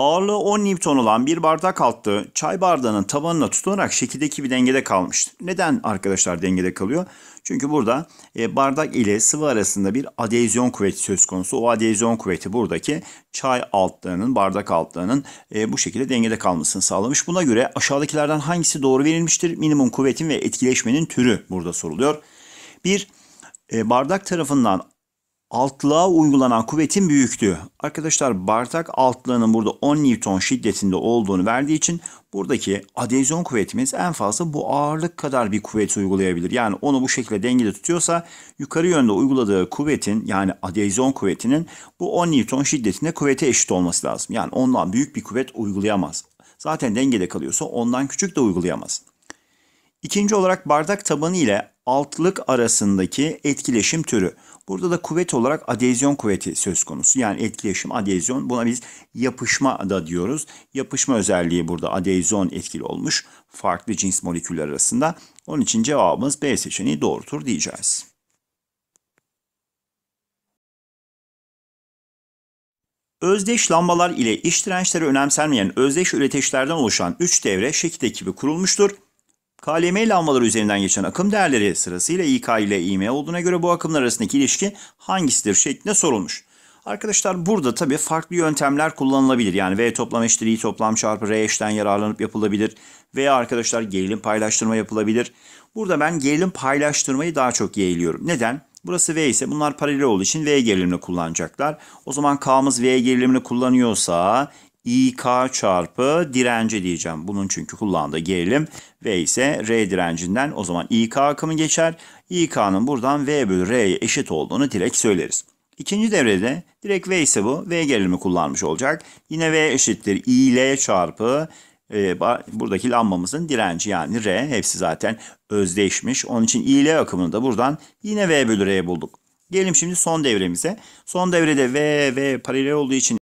Ağırlığı 10 Newton olan bir bardak altı çay bardağının tabanına tutunarak şekildeki bir dengede kalmıştır. Neden arkadaşlar dengede kalıyor? Çünkü burada e, bardak ile sıvı arasında bir adezyon kuvveti söz konusu. O adezyon kuvveti buradaki çay altlarının bardak altlarının e, bu şekilde dengede kalmasını sağlamış. Buna göre aşağıdakilerden hangisi doğru verilmiştir? Minimum kuvvetin ve etkileşmenin türü burada soruluyor. 1- e, bardak tarafından altlığa uygulanan kuvvetin büyüklüğü. Arkadaşlar bardak altlığının burada 10 Newton şiddetinde olduğunu verdiği için buradaki adezyon kuvvetimiz en fazla bu ağırlık kadar bir kuvvet uygulayabilir. Yani onu bu şekilde dengede tutuyorsa yukarı yönde uyguladığı kuvvetin yani adezyon kuvvetinin bu 10 Newton şiddetinde kuvvete eşit olması lazım. Yani ondan büyük bir kuvvet uygulayamaz. Zaten dengede kalıyorsa ondan küçük de uygulayamaz. İkinci olarak bardak tabanı ile altlık arasındaki etkileşim türü. Burada da kuvvet olarak adezyon kuvveti söz konusu. Yani etkileşim, adezyon. Buna biz yapışma da diyoruz. Yapışma özelliği burada adezyon etkili olmuş farklı cins moleküller arasında. Onun için cevabımız B seçeneği doğrudur diyeceğiz. Özdeş lambalar ile iç dirençleri önemsenmeyen özdeş üreteçlerden oluşan 3 devre şekil ekibi kurulmuştur KLM ile almaları üzerinden geçen akım değerleri sırasıyla İK ile İM olduğuna göre bu akımlar arasındaki ilişki hangisidir şeklinde sorulmuş. Arkadaşlar burada tabii farklı yöntemler kullanılabilir. Yani V toplam eşittir I toplam çarpı R eşten yararlanıp yapılabilir. Veya arkadaşlar gerilim paylaştırma yapılabilir. Burada ben gerilim paylaştırmayı daha çok yeğliyorum. Neden? Burası V ise bunlar paralel olduğu için V gerilimini kullanacaklar. O zaman K'mız V gerilimini kullanıyorsa İK çarpı direnci diyeceğim. Bunun çünkü kullandığı gerilim V ise R direncinden o zaman İK akımı geçer. İK'nın buradan V bölü R'ye eşit olduğunu direkt söyleriz. İkinci devrede direkt V ise bu. V gerilimi kullanmış olacak. Yine V eşittir İL çarpı e, buradaki lambamızın direnci yani R. Hepsi zaten özdeşmiş. Onun için İL akımını da buradan yine V bölü R'ye bulduk. Gelelim şimdi son devremize. Son devrede V ve paralel olduğu için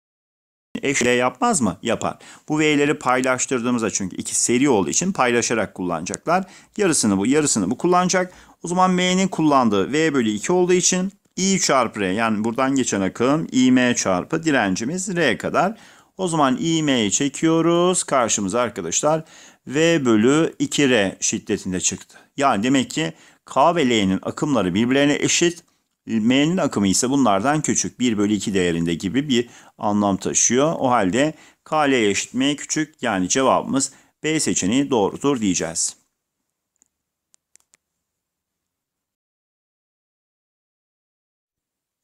eşle yapmaz mı? Yapar. Bu V'leri paylaştırdığımızda çünkü iki seri olduğu için paylaşarak kullanacaklar. Yarısını bu, yarısını bu kullanacak. O zaman M'nin kullandığı V bölü 2 olduğu için I çarpı R yani buradan geçen akım IM çarpı direncimiz R kadar. O zaman IM'yi çekiyoruz. Karşımıza arkadaşlar V bölü 2R şiddetinde çıktı. Yani demek ki K ve L'nin akımları birbirlerine eşit e, M'nin akımı ise bunlardan küçük 1 bölü 2 değerinde gibi bir anlam taşıyor. O halde KL eşit M küçük yani cevabımız B seçeneği doğrudur diyeceğiz.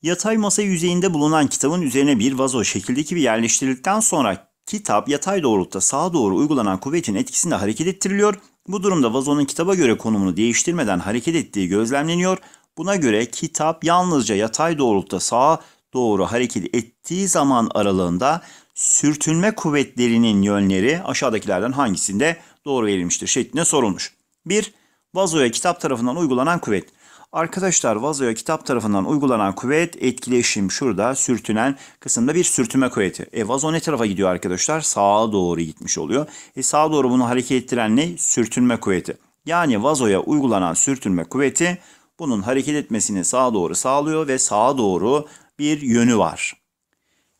Yatay masa yüzeyinde bulunan kitabın üzerine bir vazo şekildeki bir yerleştirildikten sonra kitap yatay doğrultuda sağa doğru uygulanan kuvvetin etkisinde hareket ettiriliyor. Bu durumda vazonun kitaba göre konumunu değiştirmeden hareket ettiği gözlemleniyor. Buna göre kitap yalnızca yatay doğrultuda sağa doğru hareket ettiği zaman aralığında sürtünme kuvvetlerinin yönleri aşağıdakilerden hangisinde doğru verilmiştir şeklinde sorulmuş. 1. Vazoya kitap tarafından uygulanan kuvvet. Arkadaşlar vazoya kitap tarafından uygulanan kuvvet etkileşim şurada sürtünen kısımda bir sürtünme kuvveti. E vazo ne tarafa gidiyor arkadaşlar? Sağa doğru gitmiş oluyor. E sağa doğru bunu hareket ettiren ne? Sürtünme kuvveti. Yani vazoya uygulanan sürtünme kuvveti bunun hareket etmesini sağa doğru sağlıyor ve sağa doğru bir yönü var.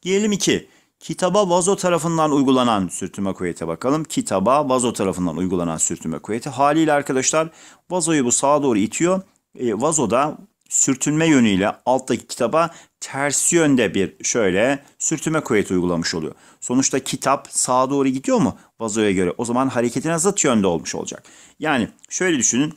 Diyelim ki kitaba vazo tarafından uygulanan sürtünme kuvvete bakalım. Kitaba vazo tarafından uygulanan sürtünme kuvveti. Haliyle arkadaşlar vazoyu bu sağa doğru itiyor. E, da sürtünme yönüyle alttaki kitaba ters yönde bir şöyle sürtünme kuvveti uygulamış oluyor. Sonuçta kitap sağa doğru gidiyor mu vazoya göre? O zaman hareketin zıt yönde olmuş olacak. Yani şöyle düşünün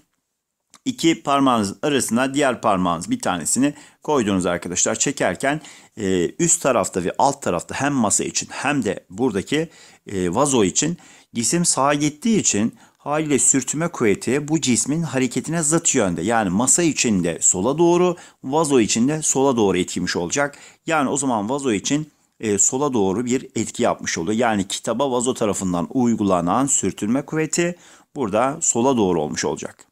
iki parmağınızın arasına diğer parmağınız bir tanesini koyduğunuz arkadaşlar. Çekerken e, üst tarafta ve alt tarafta hem masa için hem de buradaki e, vazo için cisim sağa gittiği için haliyle sürtünme kuvveti bu cismin hareketine zıt yönde. Yani masa için de sola doğru, vazo için de sola doğru etkimiş olacak. Yani o zaman vazo için e, sola doğru bir etki yapmış oluyor. Yani kitaba vazo tarafından uygulanan sürtünme kuvveti burada sola doğru olmuş olacak.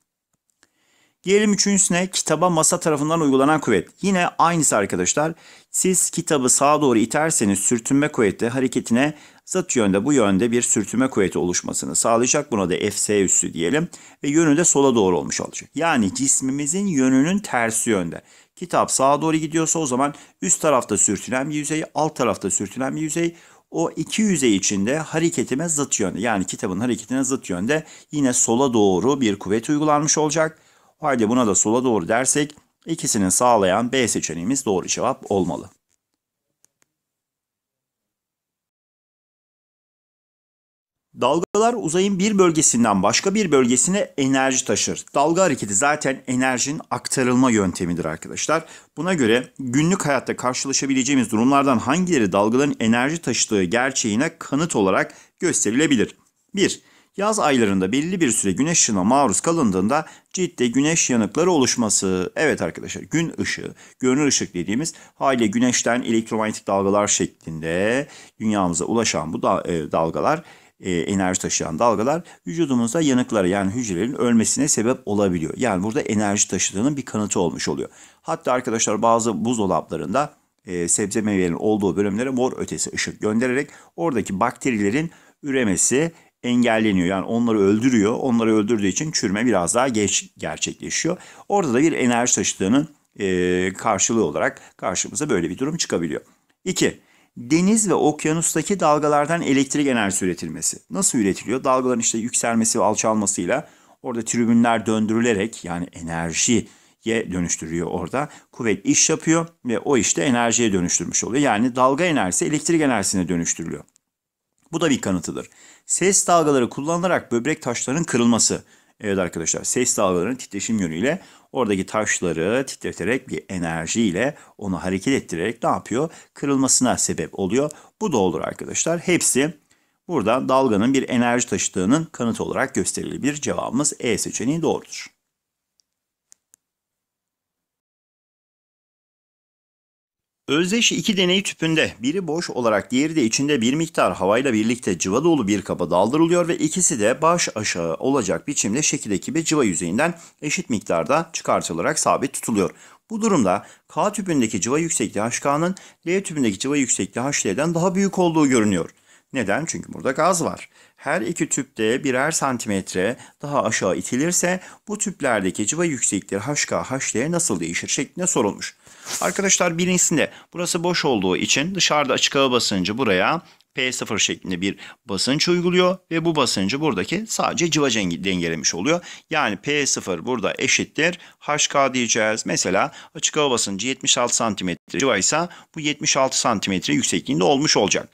Gelelim üçüncüsüne kitaba masa tarafından uygulanan kuvvet. Yine aynısı arkadaşlar. Siz kitabı sağa doğru iterseniz sürtünme kuvveti hareketine zıt yönde bu yönde bir sürtünme kuvveti oluşmasını sağlayacak. Buna da Fs üssü diyelim ve yönü de sola doğru olmuş olacak. Yani cismimizin yönünün tersi yönde. Kitap sağa doğru gidiyorsa o zaman üst tarafta sürtünen bir yüzey, alt tarafta sürtünen bir yüzey o iki yüzey içinde hareketime zıt yönde yani kitabın hareketine zıt yönde yine sola doğru bir kuvvet uygulanmış olacak. Haydi buna da sola doğru dersek ikisini sağlayan B seçeneğimiz doğru cevap olmalı. Dalgalar uzayın bir bölgesinden başka bir bölgesine enerji taşır. Dalga hareketi zaten enerjinin aktarılma yöntemidir arkadaşlar. Buna göre günlük hayatta karşılaşabileceğimiz durumlardan hangileri dalgaların enerji taşıdığı gerçeğine kanıt olarak gösterilebilir? 1. Yaz aylarında belli bir süre güneş ışığına maruz kalındığında ciltte güneş yanıkları oluşması. Evet arkadaşlar gün ışığı, görünür ışık dediğimiz haliyle güneşten elektromanyetik dalgalar şeklinde dünyamıza ulaşan bu da, e, dalgalar e, enerji taşıyan dalgalar vücudumuzda yanıkları yani hücrelerin ölmesine sebep olabiliyor. Yani burada enerji taşıdığının bir kanıtı olmuş oluyor. Hatta arkadaşlar bazı buzdolaplarında e, sebze meyvelerin olduğu bölümlere mor ötesi ışık göndererek oradaki bakterilerin üremesi engelleniyor. Yani onları öldürüyor. Onları öldürdüğü için çürüme biraz daha geç gerçekleşiyor. Orada da bir enerji taşıdığının e, karşılığı olarak karşımıza böyle bir durum çıkabiliyor. 2. Deniz ve okyanustaki dalgalardan elektrik enerjisi üretilmesi. Nasıl üretiliyor? Dalgaların işte yükselmesi ve alçalmasıyla orada tribünler döndürülerek yani enerji ye dönüştürüyor orada. Kuvvet iş yapıyor ve o işte enerjiye dönüştürmüş oluyor. Yani dalga enerjisi elektrik enerjisine dönüştürülüyor. Bu da bir kanıtıdır. Ses dalgaları kullanılarak böbrek taşlarının kırılması. Evet arkadaşlar ses dalgalarının titreşim yönüyle oradaki taşları titreterek bir enerjiyle onu hareket ettirerek ne yapıyor? Kırılmasına sebep oluyor. Bu da olur arkadaşlar. Hepsi burada dalganın bir enerji taşıdığının kanıtı olarak gösterilir. Bir cevabımız E seçeneği doğrudur. Özdeş iki deney tüpünde biri boş olarak diğeri de içinde bir miktar havayla birlikte cıva dolu bir kaba daldırılıyor ve ikisi de baş aşağı olacak biçimde şekildeki bir cıva yüzeyinden eşit miktarda çıkartılarak sabit tutuluyor. Bu durumda K tüpündeki cıva yüksekliği HK'nın L tüpündeki cıva yüksekliği HL'den daha büyük olduğu görünüyor. Neden? Çünkü burada gaz var. Her iki tüpte birer santimetre daha aşağı itilirse bu tüplerdeki cıva yüksekliği HK, HL nasıl değişir şeklinde sorulmuş. Arkadaşlar bilinsin de burası boş olduğu için dışarıda açık hava basıncı buraya P0 şeklinde bir basınç uyguluyor ve bu basıncı buradaki sadece civa dengelemiş oluyor. Yani P0 burada eşittir HK diyeceğiz. Mesela açık hava basıncı 76 cm civa ise bu 76 cm yüksekliğinde olmuş olacak.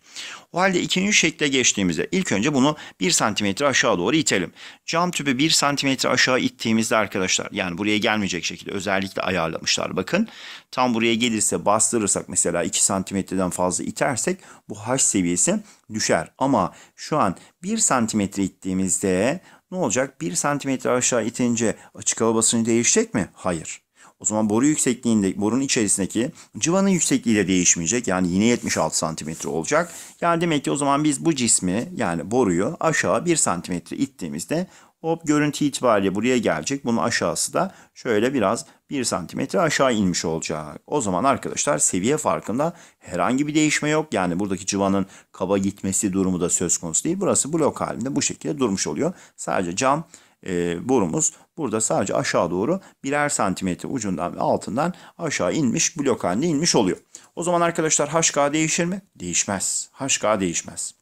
O halde ikinci şekle geçtiğimizde ilk önce bunu 1 cm aşağı doğru itelim. Cam tüpü 1 cm aşağı ittiğimizde arkadaşlar yani buraya gelmeyecek şekilde özellikle ayarlamışlar bakın. Tam buraya gelirse bastırırsak mesela 2 cm'den fazla itersek bu H seviyesi ise düşer. Ama şu an 1 santimetre ittiğimizde ne olacak? 1 santimetre aşağı itince açık hava basıncı değişecek mi? Hayır. O zaman boru yüksekliğinde, borun içerisindeki civanın yüksekliği de değişmeyecek. Yani yine 76 santimetre olacak. Yani demek ki o zaman biz bu cismi yani boruyu aşağı 1 santimetre ittiğimizde hop görüntü itibariyle buraya gelecek. Bunun aşağısı da şöyle biraz 1 santimetre aşağı inmiş olacak. O zaman arkadaşlar seviye farkında herhangi bir değişme yok. Yani buradaki cıvanın kaba gitmesi durumu da söz konusu değil. Burası blok halinde bu şekilde durmuş oluyor. Sadece cam e, borumuz burada sadece aşağı doğru birer santimetre ucundan ve altından aşağı inmiş blok halinde inmiş oluyor. O zaman arkadaşlar HK değişir mi? Değişmez. HK değişmez.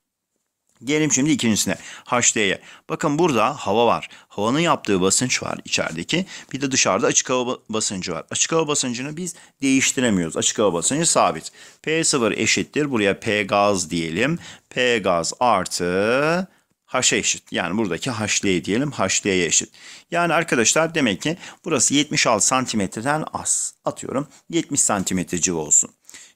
Gelelim şimdi ikincisine. HD'ye. Bakın burada hava var. Havanın yaptığı basınç var içerideki. Bir de dışarıda açık hava basıncı var. Açık hava basıncını biz değiştiremiyoruz. Açık hava basıncı sabit. P0 eşittir. Buraya P gaz diyelim. P gaz artı H'a eşit. Yani buradaki HL diyelim HL'ye eşit. Yani arkadaşlar demek ki burası 76 santimetreden az. Atıyorum 70 santimetre civa olsun.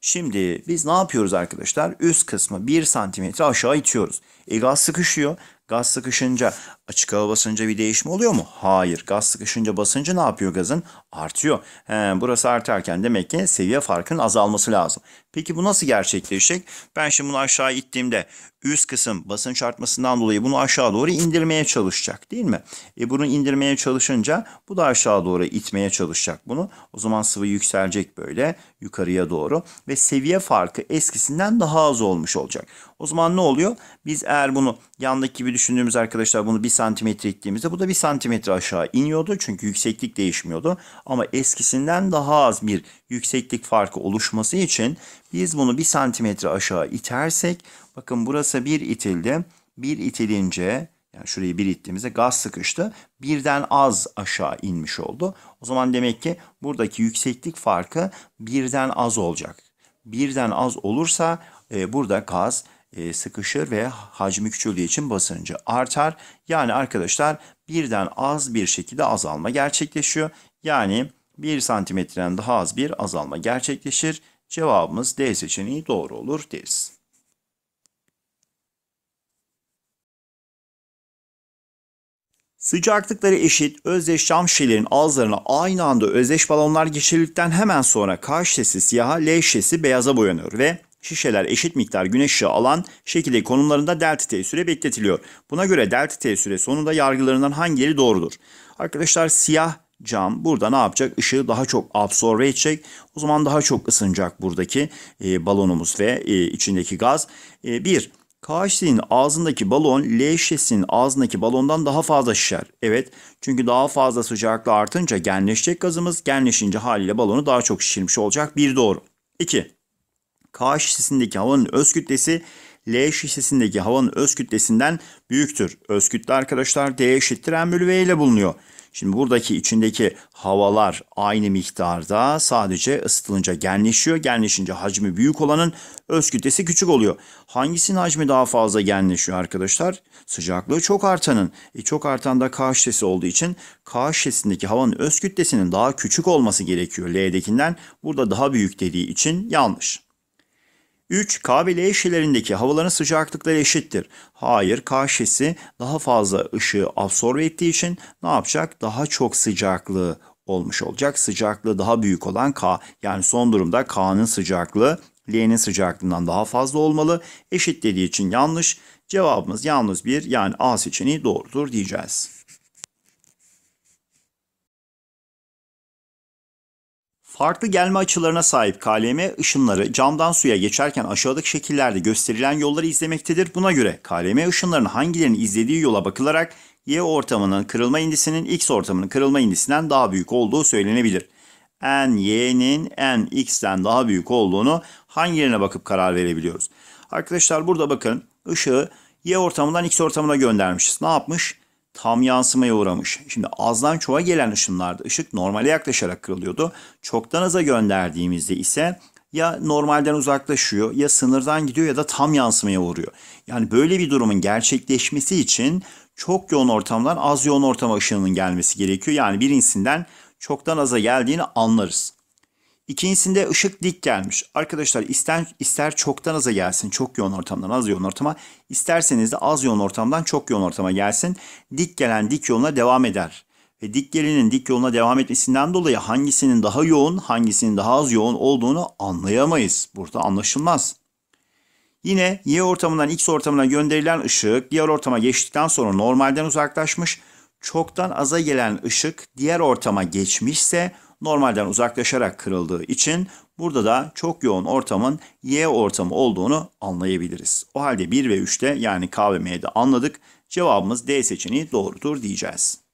Şimdi biz ne yapıyoruz arkadaşlar? Üst kısmı 1 cm aşağı itiyoruz. E gaz sıkışıyor. Gaz sıkışınca açık hava basınca bir değişme oluyor mu? Hayır. Gaz sıkışınca basıncı ne yapıyor gazın? Artıyor. He, burası artarken demek ki seviye farkının azalması lazım. Peki bu nasıl gerçekleşecek? Ben şimdi bunu aşağı ittiğimde üst kısım basınç artmasından dolayı bunu aşağı doğru indirmeye çalışacak değil mi? E bunu indirmeye çalışınca bu da aşağı doğru itmeye çalışacak bunu. O zaman sıvı yükselecek böyle yukarıya doğru ve seviye farkı eskisinden daha az olmuş olacak. O zaman ne oluyor? Biz eğer bunu yandaki gibi düşündüğümüz arkadaşlar bunu bir santimetre ittiğimizde bu da bir santimetre aşağı iniyordu. Çünkü yükseklik değişmiyordu. Ama eskisinden daha az bir yükseklik farkı oluşması için biz bunu bir santimetre aşağı itersek bakın burası bir itildi. bir itilince yani şurayı bir ittiğimizde gaz sıkıştı. Birden az aşağı inmiş oldu. O zaman demek ki buradaki yükseklik farkı birden az olacak. Birden az olursa e, burada gaz e, sıkışır ve hacmi küçüldüğü için basıncı artar. Yani arkadaşlar birden az bir şekilde azalma gerçekleşiyor. Yani 1 santimetreden daha az bir azalma gerçekleşir. Cevabımız D seçeneği doğru olur deriz. Sıcaklıkları eşit özdeş cam şişelerin ağızlarına aynı anda özdeş balonlar geçirildikten hemen sonra K şişesi siyaha, L şişesi beyaza boyanıyor ve şişeler eşit miktar güneş ışığı alan şekilde konumlarında delta T süre bekletiliyor. Buna göre delta T süre sonunda yargılarından hangileri doğrudur? Arkadaşlar siyah cam burada ne yapacak? Işığı daha çok absorbe edecek. O zaman daha çok ısınacak buradaki e, balonumuz ve e, içindeki gaz. 1. E, bir, KHC'nin ağzındaki balon L şişesinin ağzındaki balondan daha fazla şişer. Evet çünkü daha fazla sıcaklığı artınca genleşecek gazımız genleşince haliyle balonu daha çok şişirmiş olacak. Bir doğru. 2. K şişesindeki havanın öz kütlesi L şişesindeki havanın öz kütlesinden büyüktür. Öz kütle arkadaşlar D eşittir M bölü V ile bulunuyor. Şimdi buradaki içindeki havalar aynı miktarda sadece ısıtılınca genleşiyor. Genleşince hacmi büyük olanın öz kütlesi küçük oluyor. Hangisinin hacmi daha fazla genleşiyor arkadaşlar? Sıcaklığı çok artanın. E çok artan da K şişesi olduğu için K şişesindeki havanın öz kütlesinin daha küçük olması gerekiyor L'dekinden. Burada daha büyük dediği için yanlış. 3. K ve L eşelerindeki havaların sıcaklıkları eşittir. Hayır, K şişesi daha fazla ışığı absorbe ettiği için ne yapacak? Daha çok sıcaklığı olmuş olacak. Sıcaklığı daha büyük olan K. Yani son durumda K'nın sıcaklığı L'nin sıcaklığından daha fazla olmalı. Eşit dediği için yanlış. Cevabımız yalnız bir yani A seçeneği doğrudur diyeceğiz. Farklı gelme açılarına sahip KLM ışınları camdan suya geçerken aşağıdaki şekillerde gösterilen yolları izlemektedir. Buna göre KLM ışınlarının hangilerini izlediği yola bakılarak Y ortamının kırılma indisinin X ortamının kırılma indisinden daha büyük olduğu söylenebilir. N Y'nin N X'ten daha büyük olduğunu hangilerine bakıp karar verebiliyoruz? Arkadaşlar burada bakın ışığı Y ortamından X ortamına göndermişiz. Ne yapmış? tam yansımaya uğramış. Şimdi azdan çoğa gelen ışınlarda ışık normale yaklaşarak kırılıyordu. Çoktan aza gönderdiğimizde ise ya normalden uzaklaşıyor ya sınırdan gidiyor ya da tam yansımaya uğruyor. Yani böyle bir durumun gerçekleşmesi için çok yoğun ortamdan az yoğun ortama ışığının gelmesi gerekiyor. Yani birincisinden çoktan aza geldiğini anlarız. İkincisinde ışık dik gelmiş. Arkadaşlar ister, ister çoktan aza gelsin. Çok yoğun ortamdan az yoğun ortama. isterseniz de az yoğun ortamdan çok yoğun ortama gelsin. Dik gelen dik yoluna devam eder. Ve dik gelenin dik yoluna devam etmesinden dolayı hangisinin daha yoğun, hangisinin daha az yoğun olduğunu anlayamayız. Burada anlaşılmaz. Yine Y ortamından X ortamına gönderilen ışık diğer ortama geçtikten sonra normalden uzaklaşmış. Çoktan aza gelen ışık diğer ortama geçmişse normalden uzaklaşarak kırıldığı için burada da çok yoğun ortamın Y ortamı olduğunu anlayabiliriz. O halde 1 ve 3'te yani K ve M'de anladık. Cevabımız D seçeneği doğrudur diyeceğiz.